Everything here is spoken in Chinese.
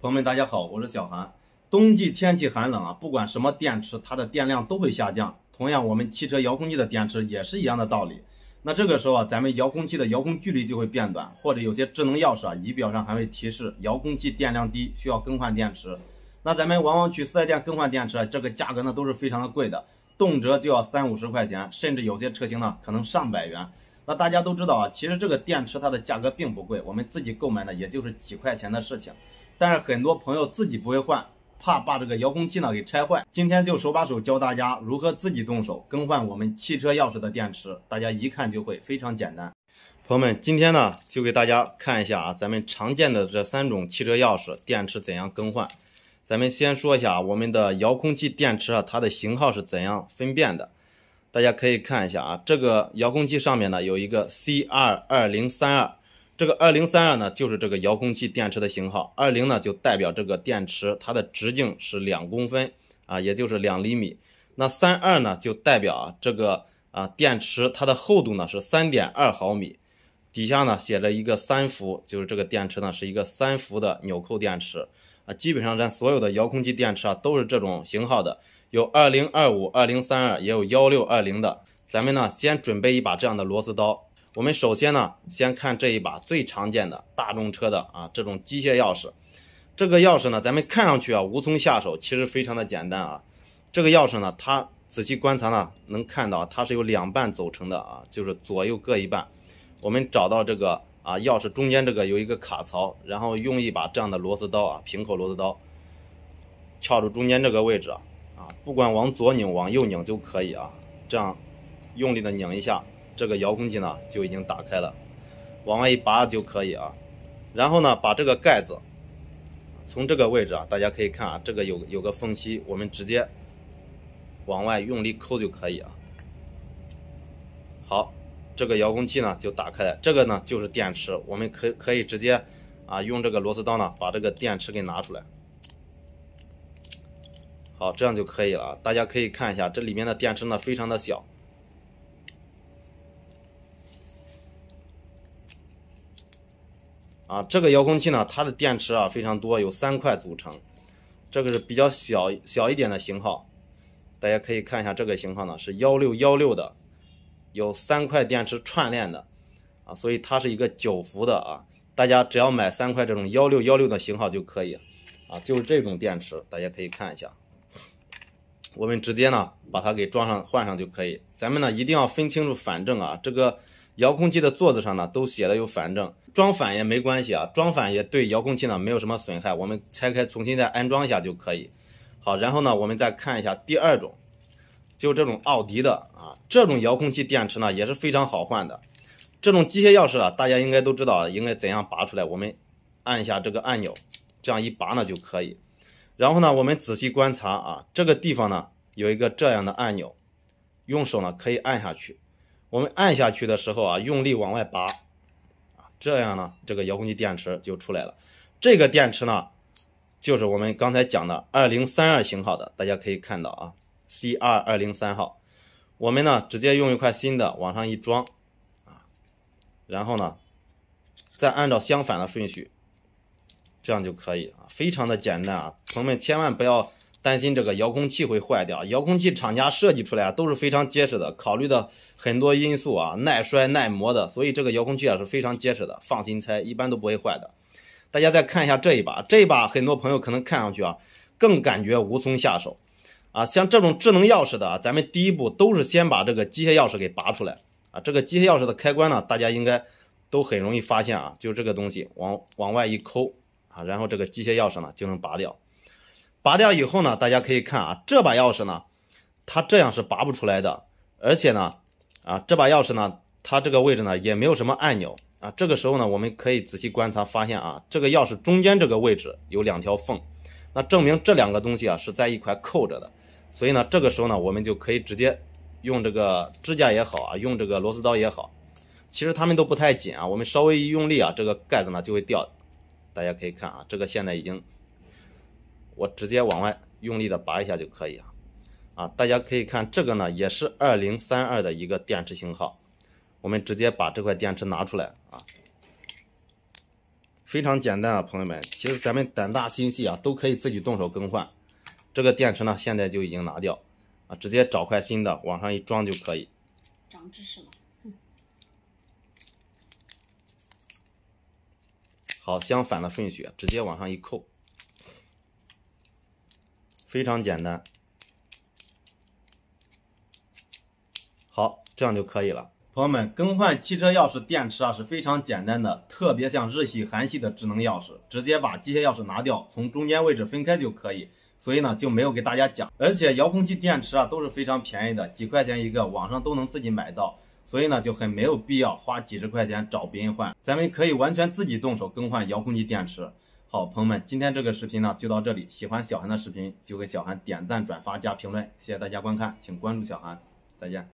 朋友们，大家好，我是小韩。冬季天气寒冷啊，不管什么电池，它的电量都会下降。同样，我们汽车遥控器的电池也是一样的道理。那这个时候啊，咱们遥控器的遥控距离就会变短，或者有些智能钥匙啊，仪表上还会提示遥控器电量低，需要更换电池。那咱们往往去四 S 店更换电池，这个价格呢都是非常的贵的，动辄就要三五十块钱，甚至有些车型呢可能上百元。那大家都知道啊，其实这个电池它的价格并不贵，我们自己购买呢也就是几块钱的事情。但是很多朋友自己不会换，怕把这个遥控器呢给拆坏。今天就手把手教大家如何自己动手更换我们汽车钥匙的电池，大家一看就会非常简单。朋友们，今天呢就给大家看一下啊，咱们常见的这三种汽车钥匙电池怎样更换。咱们先说一下我们的遥控器电池啊，它的型号是怎样分辨的？大家可以看一下啊，这个遥控器上面呢有一个 CR 二零三二。这个二零三二呢，就是这个遥控器电池的型号。二零呢，就代表这个电池它的直径是两公分，啊，也就是两厘米。那三二呢，就代表啊，这个啊电池它的厚度呢是三点二毫米。底下呢写着一个三伏，就是这个电池呢是一个三伏的纽扣电池。啊，基本上咱所有的遥控器电池啊都是这种型号的，有二零二五、二零三二，也有幺六二零的。咱们呢先准备一把这样的螺丝刀。我们首先呢，先看这一把最常见的大众车的啊这种机械钥匙。这个钥匙呢，咱们看上去啊无从下手，其实非常的简单啊。这个钥匙呢，它仔细观察呢，能看到它是由两半组成的啊，就是左右各一半。我们找到这个啊钥匙中间这个有一个卡槽，然后用一把这样的螺丝刀啊平口螺丝刀，撬住中间这个位置啊，啊不管往左拧往右拧就可以啊，这样用力的拧一下。这个遥控器呢就已经打开了，往外一拔就可以啊。然后呢，把这个盖子从这个位置啊，大家可以看啊，这个有有个缝隙，我们直接往外用力抠就可以啊。好，这个遥控器呢就打开了。这个呢就是电池，我们可可以直接啊用这个螺丝刀呢把这个电池给拿出来。好，这样就可以了。大家可以看一下，这里面的电池呢非常的小。啊，这个遥控器呢，它的电池啊非常多，有三块组成。这个是比较小小一点的型号，大家可以看一下这个型号呢是幺六幺六的，有三块电池串联的，啊，所以它是一个九伏的啊。大家只要买三块这种幺六幺六的型号就可以，啊，就是这种电池，大家可以看一下。我们直接呢把它给装上换上就可以。咱们呢一定要分清楚，反正啊这个。遥控器的座子上呢，都写的有反正，装反也没关系啊，装反也对遥控器呢没有什么损害，我们拆开重新再安装一下就可以。好，然后呢，我们再看一下第二种，就这种奥迪的啊，这种遥控器电池呢也是非常好换的。这种机械钥匙啊，大家应该都知道应该怎样拔出来，我们按一下这个按钮，这样一拔呢就可以。然后呢，我们仔细观察啊，这个地方呢有一个这样的按钮，用手呢可以按下去。我们按下去的时候啊，用力往外拔，啊，这样呢，这个遥控器电池就出来了。这个电池呢，就是我们刚才讲的二零三二型号的，大家可以看到啊，CR 二零三号。我们呢，直接用一块新的往上一装，啊，然后呢，再按照相反的顺序，这样就可以啊，非常的简单啊，朋友们千万不要。担心这个遥控器会坏掉？遥控器厂家设计出来都是非常结实的，考虑的很多因素啊，耐摔耐磨的，所以这个遥控器啊是非常结实的，放心拆，一般都不会坏的。大家再看一下这一把，这一把很多朋友可能看上去啊，更感觉无从下手啊。像这种智能钥匙的啊，咱们第一步都是先把这个机械钥匙给拔出来啊。这个机械钥匙的开关呢，大家应该都很容易发现啊，就这个东西往往外一抠啊，然后这个机械钥匙呢就能拔掉。拔掉以后呢，大家可以看啊，这把钥匙呢，它这样是拔不出来的，而且呢，啊这把钥匙呢，它这个位置呢也没有什么按钮啊。这个时候呢，我们可以仔细观察，发现啊，这个钥匙中间这个位置有两条缝，那证明这两个东西啊是在一块扣着的。所以呢，这个时候呢，我们就可以直接用这个支架也好啊，用这个螺丝刀也好，其实它们都不太紧啊，我们稍微一用力啊，这个盖子呢就会掉。大家可以看啊，这个现在已经。我直接往外用力的拔一下就可以啊！啊，大家可以看这个呢，也是二零三二的一个电池型号。我们直接把这块电池拿出来啊，非常简单啊，朋友们。其实咱们胆大心细啊，都可以自己动手更换。这个电池呢，现在就已经拿掉啊，直接找块新的往上一装就可以。长知识了。好，相反的顺序，直接往上一扣。非常简单，好，这样就可以了。朋友们，更换汽车钥匙电池啊是非常简单的，特别像日系、韩系的智能钥匙，直接把机械钥匙拿掉，从中间位置分开就可以。所以呢，就没有给大家讲。而且遥控器电池啊都是非常便宜的，几块钱一个，网上都能自己买到。所以呢，就很没有必要花几十块钱找别人换，咱们可以完全自己动手更换遥控器电池。好朋友们，今天这个视频呢就到这里。喜欢小韩的视频，就给小韩点赞、转发加评论。谢谢大家观看，请关注小韩，再见。